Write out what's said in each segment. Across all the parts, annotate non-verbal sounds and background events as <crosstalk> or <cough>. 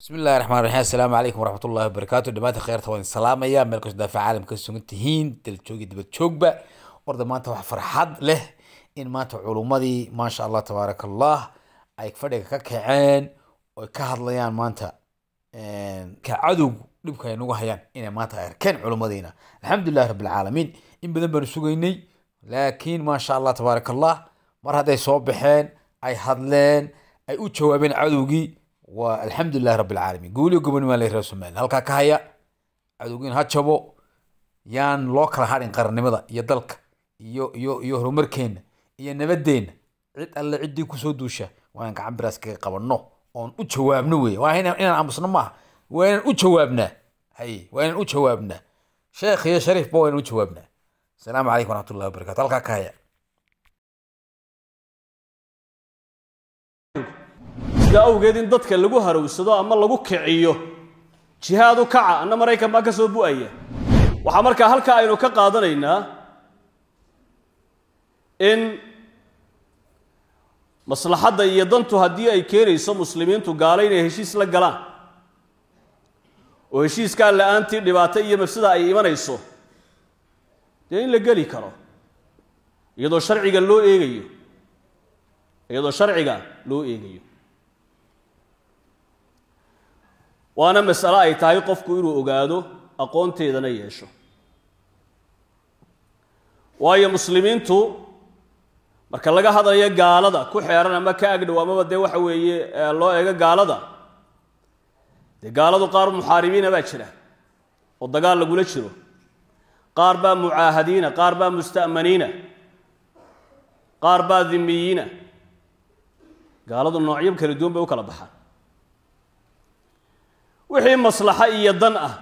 bismillahi raxmaan raxiim assalaamu calaykum waraxmatullahi wabarakaatu dhamaanta kheyrta waan salaamaya meel kastoo daafac caalamka sugan tihiin daljoog iyo dibad joogba maanta waxaa farxad leh in maanta culummadii maasha allah tabaaraka allah ay fadhiga ka kaceen oy ka hadlayaan maanta ka cadowgu dhibka ay nagu hayaan inay maanta ay arkeen culummadeyna alxamdulillahi rabbilcaalamiin in badan baanu sugaynay laakiin maasha allah tabaaraka allah mar hadday soo baxeen ay hadleen ay u jawaabeen cadowgii waa alxamdulilahi rabbi alcaalamiin guulio gobonima layaraa somalilan halkaa ka haya cadowgeyn ha jabo yaan loo kala hadhin qaranimada iyo dalka iyo iyo iyo horumarkeenna iyo nabaddeenna cid alle ciddii kusoo duusha waa in gacan biraas kaga qabanno oon u jawaabno wey waa inaan aamusno maaha waa inaan u jawaabnaa hay waa inaan u jawaabnaa sheekh iyo shariifba waa inaan u jawaabnaa asalaamu calaykum waraxmatullahi wabarakatu halkaa ka haya sidaa awgeed in dadka lagu harowsado ama lagu kiciyo jihaad u kaca anna maraykan baa ka soo bu'aya waxaa markaa halkaa aynu ka qaadanaynaa in maslaxadda iyo dantu haddii ay keenayso muslimiintu gaalo inay heshiis la galaan oo heshiiskaa la-aantii dhibaato iyo mafsida ay imanayso dee in la geli karo iyadoo sharciga loo eegayo iyadoo sharciga loo eegayo waana masale ay tahay qofku inuu ogaado aqoonteedana yeesho waayo muslimiintu marka laga hadlayo gaalada ku xeeran ama ka agdhow amaba dee waxa weeye loo eego gaalada dee gaaladu qaar muxaaribiina baa jira oo dagaal lagula jiro qaar baa mucaahadiina qaar baa musta'maniina qaar baa dimiyiina gaaladu noocyo kala duwan bay u kala baxaan wixii maslaxo iyo dan ah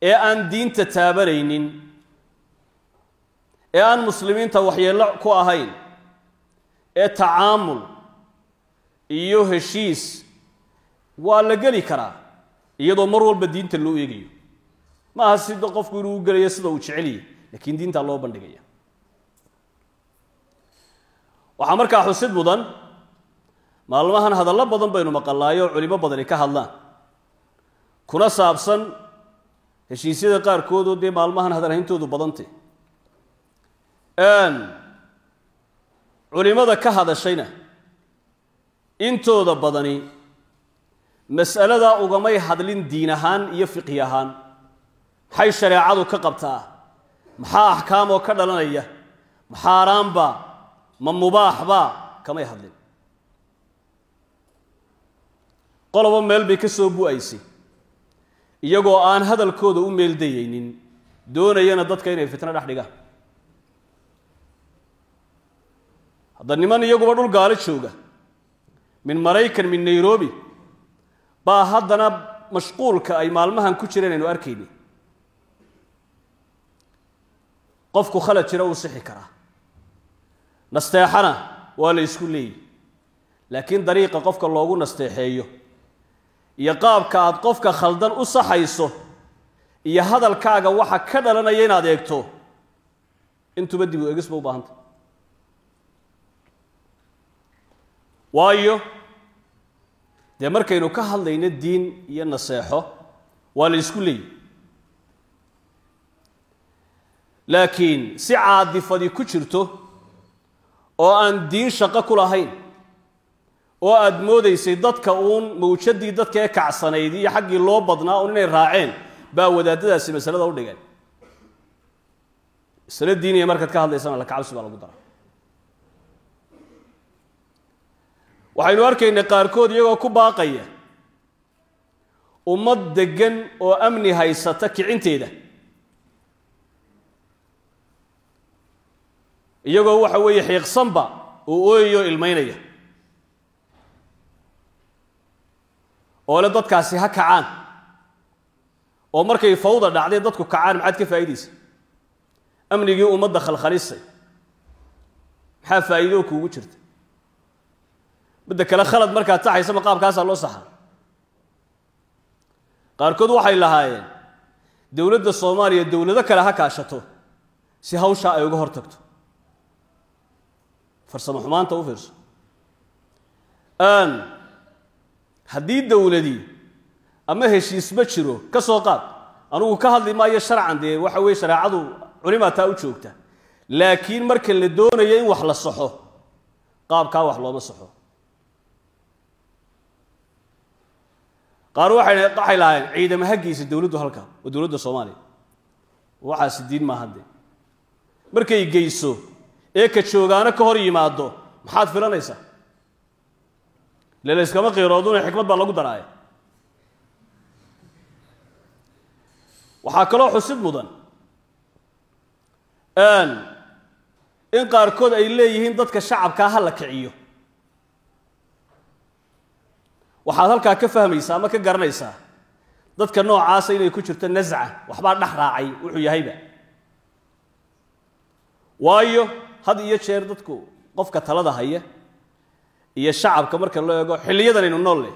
ee aan diinta taabanaynin ee aan muslimiinta waxyeello ku ahayn ee tacaamul iyo heshiis waa la geli karaa iyadoo mar walba diinta loo eegayo maaha sida qofku inuu gelayo sida uu jeceliya laakiin diintaa loo bandhigaya waxaa markaa xusid mudan maalmahan hadallo badan baynu maqallaayoo culimo badani ka hadlaan kuna saabsan heshiisyada qaarkoodoo dee maalmahan hadalhayntoodu badantay culimmada ka hadashayna intooda badani mas'aladaa ugamay hadlin diin ahaan iyo fiqhi ahaan maxay shareecadu ka qabtaa maxaa axkaam oo ka dhalanaya ma ma mubaaxba kamay hadlin qoloba meel bay ka soo bu'aysay iyagoo aan hadalkooda u meeldayaynin doonayana dadka inay fitno dhex dhigaan hadda niman iyaguba dhul gaalo jooga min maraykan min nairobi baa haddana mashquulka ay maalmahan ku jireen aynu arkayni qofku khalad jira uu sixi karaa nasteexana waa la ysku leeyi laakiin dariiqa qofka loogu nasteexeeyo iyo qaabka aad qofka khaldan u saxayso iyo hadalkaaga waxa ka dhalanaya inaad eegto intuba dib u eegisba u baahanta waayo dee markaynu ka hadlayno diin iyo naseexo waa la isku leeyi laakiin si caadifadi ku jirto oo aan diin shaqo ku lahayn oo aad moodaysay dadka uun mawjadii dadka ee kacsanayd iyo xaggii loo badnaa uun inay raaceen baa wadaadadaasi masalada u dhigeen masala diiniya markaad ka hadlaysana lakacabsi baa lagu dara waxaynu arkaynay qaarkood iyagoo ku baaqaya ummad deggan oo amni haysata kicinteeda iyagoo waxa weeye xiiqsanba uu ooyayoo ilmaynaya oo le dadkaasi ha kacaan oo markay fawda dhacday dadku kacaan maxaad ka faa'iidaysa amnigii ummadda khalkhalisay maxaa faa'iidoo kuugu jirta midda kale khalad markaad saxaysaba qaabkaasaa loo saxaa qaarkood waxay lahaayeen dowladda soomaaliya dowlado kale ha kaashato si hawshaa ay uga hor tagto farsamo xumaanta u fiirso haddii dowladii ama heshiisma jiro ka soo qaad anugu ka hadli maayo sharcan dee waxa weye shareecadu culimaa taa u joogta laakiin marka la doonayo in wax la saxo qaabkaa wax looma saxo qaar waxay lahaayeen ciidamo haggiisa dowladdu halka oo dowladda soomaaliya waxaasi diin maaha maahadde markay geyso ee ka joogaano ka hor yimaado maxaad filanaysaa le layskama xikmad baa lagu daraaya waxaa kaloo xusid mudan in qaarkood ay leeyihiin dadka shacabkaa ha la kiciyo waxaad halkaa ka fahmaysaa ama ka garanaysaa dadka noocaasa inay ku jirto nasca waxbaa dhex raacay wuxuu yahayba waayo had iyo jeer dadku qofka talada haya iyo shacabka marka loo eego xilliyadan xiliyadanaynu noolle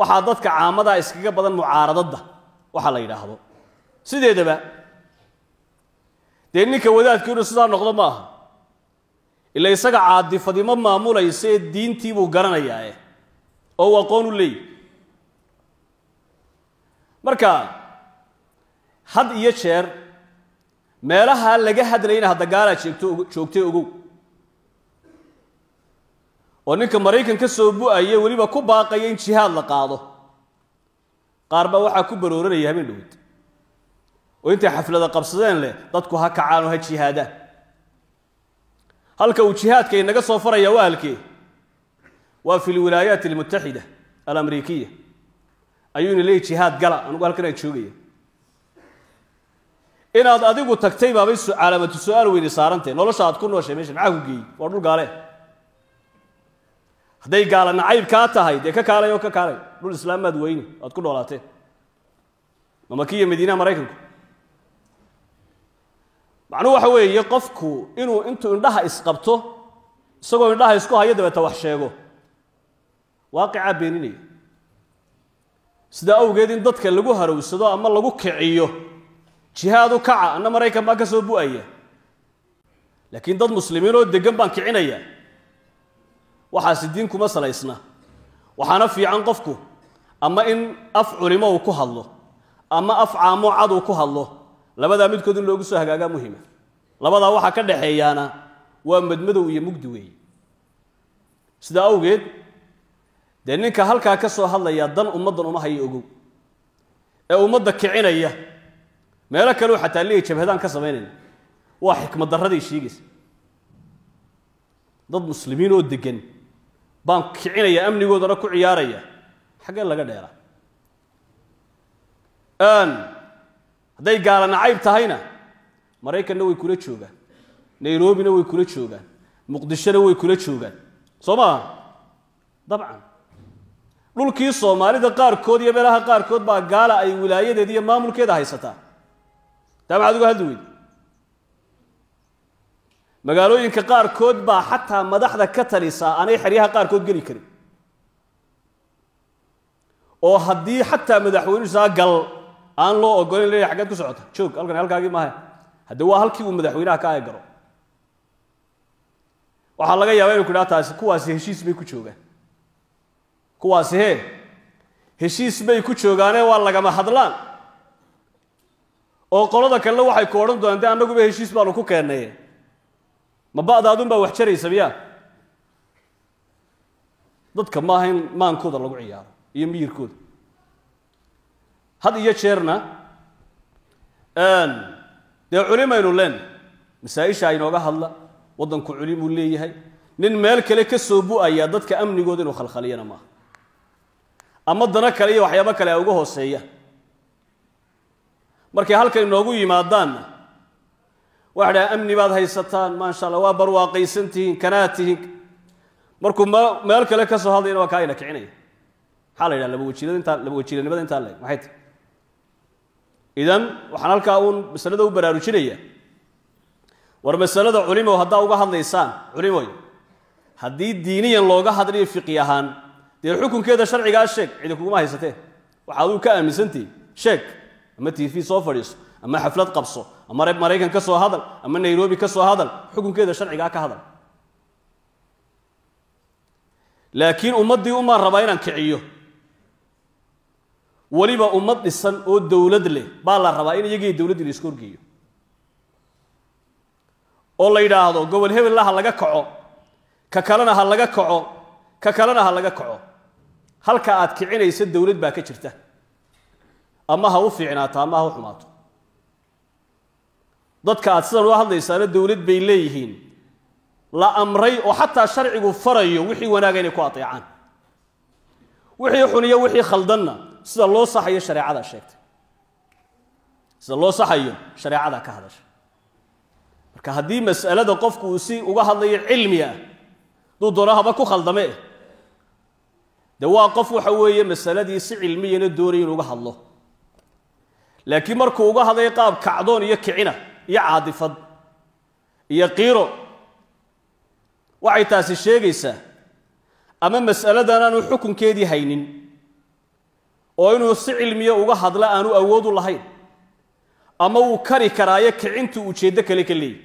waxaa dadka caamadaa iskaga badan mucaaradadda waxaa la yidhaahdo sideedaba dee ninka wadaadku inuu sidaa noqdo ma aha ila isaga caadifadima maamulaysa diintiibuu garanayaae oo uu aqoon u leeyahy marka had iyo jeer meelaha laga hadlayna hadda gaalaa jeegto joogtay ogow oo ninka maraykan ka soo bu-aya weliba ku baaqaya in jihaad la qaado qaar baa waxaa ku barooranaya habeen dhowad oo intay xaflada qabsadeen leh dadku ha kacaan oo ha jihaadaan halka uu jihaadka inaga soo faraya waa halkee waa fi lwilaayaat almutaxida alamrikiya ayuuna leeyahy jihaad gala anugu halkan joogaya inaad adigu tagtay baabay caalamatu su-aal weyne saarantahe nolosha aad ku nooshay meesha maxaa ku geeyey waa dhul gaalee hadday gaala nacayb kaa tahay dee ka kaalay oo ka kaalay dhul islaamaad weyne aad ku dhoolaateen mamakiya madiinaha maraykanku macnuhu waxa weeye qofku inuu intuu indhaha isqabto isagoo indhaha isku hayo dabeeta wax sheego waaqicaa beeninaya sidaa awgeed in dadka lagu harowsado ama lagu kiciyo jihaad u kaca anna maraykan baa ka soo bu'aya laakiin dad muslimiin oo deggan baan kicinaya waxaasi diin kuma salaysna waxaana fiican qofku ama in af culimo uu ku hadlo ama af caamo cad uu ku hadlo labadaa midkood in loogu soo hagaagaa muhima labadaa waxaa ka dhaxeeyaana waa madmadow iyo mugdi weeye sidaa awgeed dee ninka halkaa ka soo hadlaya dan ummaddan uma haya ogow ee ummadda kicinaya meelo kaleu xataa leeyi jabhadaan ka samaynayna waa xikmaddarradii sheegaysa dad muslimiin oo degan baan kicinaya amnigoodana ku ciyaaraya xaggee laga dheeraa hadday gaalana cayb tahayna maraykanna way kula joogaan nairobina way kula joogaan muqdishona way kula joogaan soo maa dabcan dhulkii soomaalida qaarkood iyo meelaha qaarkood baa gaala ay wilaayadeed iyo maamulkeeda haysataa taa maxaad uga hadli weyde magaalooyinka qaarkood baa xataa madaxda ka talisaa aanay xeryaha qaarkood geli karin oo haddii xataa madaxweynuhu saa gal aan loo ogolayn leeyahy xaggeed ku socota joog halkan halkaagii maaha haddii waa halkii uu madaxweynaha ka aygaro waxaa laga yaabaa inu ku idhaha taasi kuwaasi heshiis bay ku joogaan kuwaasi hee heshiis bay ku joogaane waa lagama hadlaan oo qolada kalena waxay ku odhan doonaan dee annaguba heshiis baanu ku keennay ma ba'daadun baa wax jaraysa miyaa dadka maaha in maankooda lagu ciyaaro iyo miyirkooda had iyo jeerna dee culimaynu leen masaa-isha inooga hadla waddanku culimuu leeyahay nin meel kale ka soo bu-ayaa dadka amnigooda inuu khalkhaliyana maaha ama dano kale iyo waxyaabo kale a uga hooseeya markay halkan inoogu yimaadaanna waxaa amni baad haysataan maasha alla waa barwaaqaysan tihiin kanaad tihiin markuu meel kale ka soo hadlayna waa kaa ina kicinaya maxaa la yidhaha labawajirad intaa labawajiranimada intaa la eg maxay tahy idan waxaan halkaa uun masalada u baraarujinaya war masalada culimow haddaa uga hadlaysaan culimoy haddii diiniyan looga hadlayo fiqi ahaan dee xukunkeeda sharcigaa sheeg cidi kuguma haysatee waxa aduu ka aaminsantihi sheeg ama tv soo fadhiiso ama xaflad qabso ama reer maraykan ka soo hadal ama nairobi ka soo hadal xukunkeeda sharcigaa ka hadal laakiin ummaddii umaa rabaa inaan kiciyo weliba ummad dhisan oo dowlad leh baa la rabaa in iyagii dowladdii la isku horgeeyo oo la yidhaahdo gobol hebelna ha laga kaco ka kalena ha laga kaco ka kalena ha laga kaco halka aad kicinaysa dowlad baa ka jirta ama ha u fiicnaato ama ha u xumaato dadka aad sidan uga hadlaysaana dowlad bay leeyihiin la amray oo xataa sharcigu farayo wixii wanaaga inay ku ateecaan wixii xuniyo wixii khaldanna sida loo saxayo shareecadaa sheegtay sida loo saxayo shareecadaa ka hadasha marka haddii mas'alada qofku uu si uga hadlayo cilmi ah duu doono haba ku khaldame de waa qof waxa weeye masaladii si cilmiyana doonaya inu uga hadlo laakiin markuu uga hadlay qaab kacdoon iyo kicina iyo caadifad iyo qiiro waxay taasi sheegaysaa ama mas'aladan aanu xukunkeedii haynin oo inuu si cilmiya uga hadla aanu awoodu lahayn ama uu kari karaayo kicintuu ujeeddo kale ka leeyay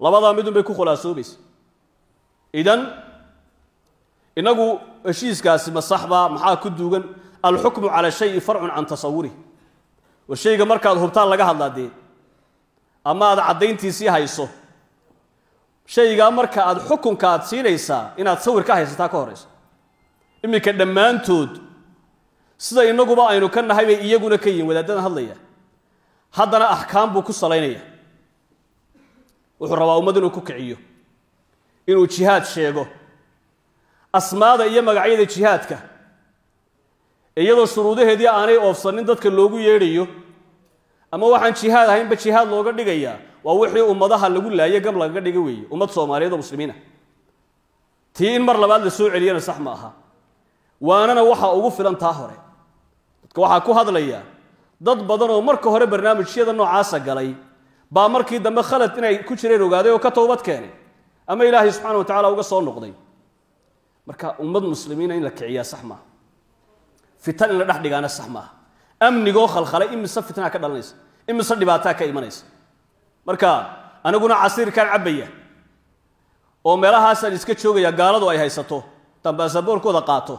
labadaa midun bay ku khulaasoobaysa idan inagu heshiiskaasi masaxbaa maxaa ku duugan alxukmu cala shayi farcun can tasawurih oo shayga markaad hubtaan laga hadlaa dee ama aada caddayntiisii hayso shaygaa marka aada xukunka aad siinaysaa inaad sawir ka haysataa ka horeysa iminka dhammaantood sida innaguba aynu ka nahay bay iyaguna ka yihin wadaaddadan hadlaya haddana axkaam buu ku salaynaya wuxuu rabaa ummad inuu ku kiciyo inuu jihaad sheego asmaada iyo magacyada jihaadka iyadoo shuruudaheedii aanay oofsanin dadka loogu yeedhayo ama waxaan jihaad ahaynba jihaad looga dhigayaa waa wixii ummadaha lagu laayay gab lagaga dhiga weeye ummad soomaaliyeed oo muslimiinah tii in mar labaad la soo celiyana sax ma aha waanana waxaa ugu filan taa hore dadka waxaa ku hadlaya dad badan oo marka hore barnaamijyada noocaasa galay baa markii dambe khalad inay ku jireen ogaaday oo ka towbad keenay ama ilaahay subxana wa tacala uga soo noqday marka ummad muslimiina in la kiciyaa sax maaha fitan in la dhex dhigaana sax maaha amnigoo khalkhalay imise fitnaa ka dhalanaysa imise dhibaataa ka imanaysa marka aniguna casiirkaan cabaya oo meelahaasaan iska joogayaa gaaladu ay haysato dambaasaboorkooda qaato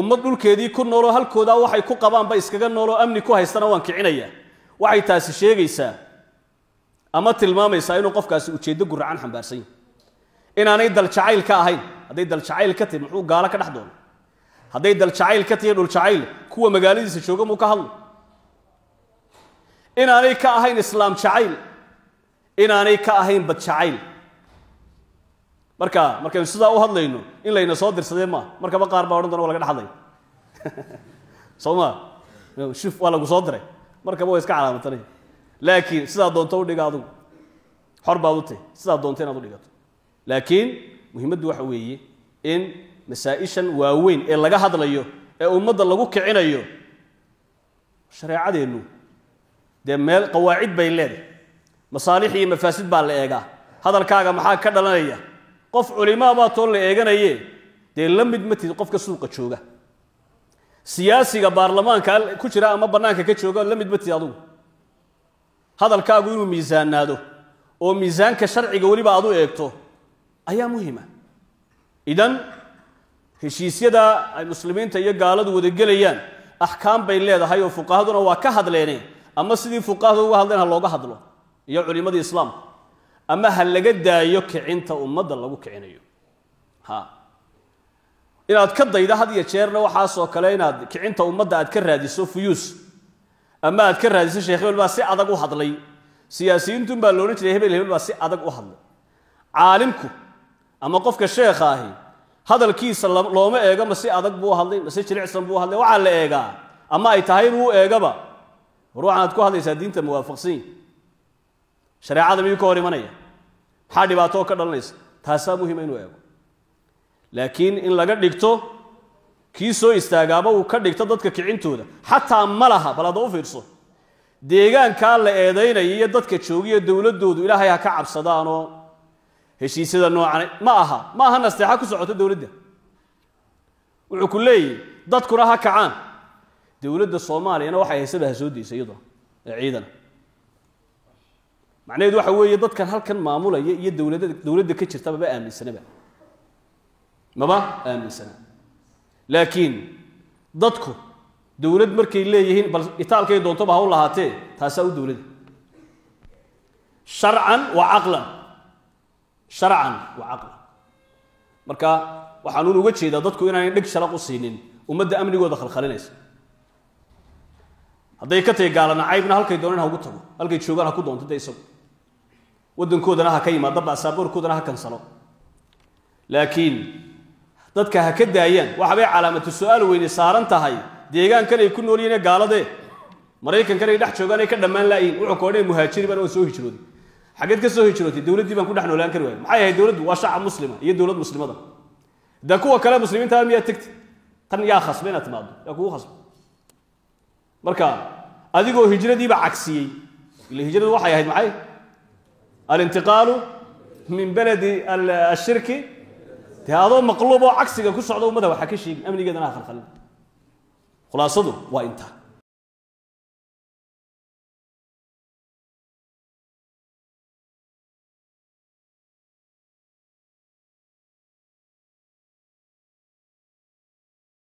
ummad dhulkeedii ku nooloo halkoodaa waxay ku qabaanba iskaga nooloo amni ku haystana waan kicinayaa waxay taasi sheegaysaa ama tilmaamaysaa inuu qofkaasi ujeeddo guracan xambaarsan yahy inaanay dal ka ahayn hadday daljacayl ka tahi muxuu gaalo ka dhex doona hadday dal ka tahiy dhul kuwa magaaladiisa jooga muu ka hadlo inaanay ka ahayn islaam jacayl inaanay ka ahayn bad marka markaynu sidaa u hadlayno in layna soo dirsadee maaha markaba qaar baa odhan doona wa laga dhexadlay <laughs> soo ma shuf waa lagu soo diray markaba waa iska calaamatana laakiin sidaa doonto udhiga adugu xor baad u tahy sidaa doonto inaad udhigato laakiin muhiimaddu waxa weeye in masaa-ishan waaweyn ee laga hadlayo ee ummadda lagu kicinayo shareecadeennu dee meel qawaacid bay leedahay masaalix iyo mafaasid baa la eegaa hadalkaaga maxaa ka dhalanaya qof culimaabaad toon la eeganaye dee la mid matid qofka suuqa jooga siyaasiga baarlamaanka ku jira ama bannaanka ka jooga la mid matid adugu hadalkaagu inuu miisaanaado oo miisaanka sharciga weliba aad u eegto ayaa muhima idan heshiisyada ay muslimiinta iyo gaaladu wada gelayaan axkaam bay leedahay oo fuqahaduna waa ka hadleene ama sidii fuqahada uga hadleen ha looga hadlo iyo culimmadii islaamka ama ha laga daayo kicinta ummadda lagu kicinayo ha inaad ka dayda had iyo jeerna waxaasoo kale inaad kicinta ummadda aad ka raadiso fuyuus ama aad ka raadiso sheekh hebel baa si adag u hadlay siyaasiyiintun baa loodhan jiray hebel hebel baa si adag u hadlay caalimku ama qofka sheekha ahi hadalkiisa looma eego ma si adag buu hadlay mase jilicsan buu hadlay waxaa la eegaa ama ay tahay inuu eegaba war aad ku hadlaysaa diinta mawaafaqsan yihi shareecada miyuu ka hor imanaya maxaa dhibaatoo ka dhalanaysa taasaa muhima inuu eego laakiin in laga dhigto kii soo istaagaaba uu ka dhigto dadka kicintooda xataa ma laha bal hadda u fiirso deegaankaa la eedaynaya iyo dadka joogiyo dowladoodu ilaahay ha ka cabsadaanoo heshiisyada noocan ma aha ma aha nasteexa ku socoto dowladda wuxuu ku leeyahy dadkuna ha kacaan dowladda soomaaliyana waxay haysaba ha soo daysa iyadoo ee ciidana macnaheedu waxa weeye dadkan halkan maamulaya iyo dowlada dowladda ka jirta maba aaminsanaba maba aaminsana laakiin dadku dowlad markay leeyihiin bal itaalkay doontoba ha u lahaatee taasaa u dowlada sharcan wa caqlan sharcan wa caqlan marka waxaanuun uga jeedaa dadku inaanay dheg sharaq u siinin ummadda amnigooda khalkhalinaysa hadday ka tahi gaalana caybna halkay doonan ha ugu tago halkay joogaan ha ku doonto de isagu waddankoodana ha ka yimaada ba'saaboorkoodana ha kansalo laakiin dadka ha ka daayaan waxabay calaamatu su-aal weyne saaran tahay deegaankan ay ku nool yihiine gaaladee maraykankanay dhex joogaan ay ka dhammaan laayihin wuxuu koodhana muhaajiri baan waan soo hijrooday xageed ka soo hijrootay dowladdii baan ku dhex noolaan kari waayey maxay ahayd dowladdu waa shacab muslima iyo dowlad muslimada dee kuwa kale muslimiintaa miyaa tegtay tan yaa khasba inaad timaado yaa kugu khasba marka adigoo hijradiiba cagsiyey ila hijradu waxay ahayd maxay alintiqaalu min beledi ashirki dee adoo maqluub oo cagsiga ku socda ummada waxa ka sheegin amnigeedana ha khalkhalin khulaasadu waa intaa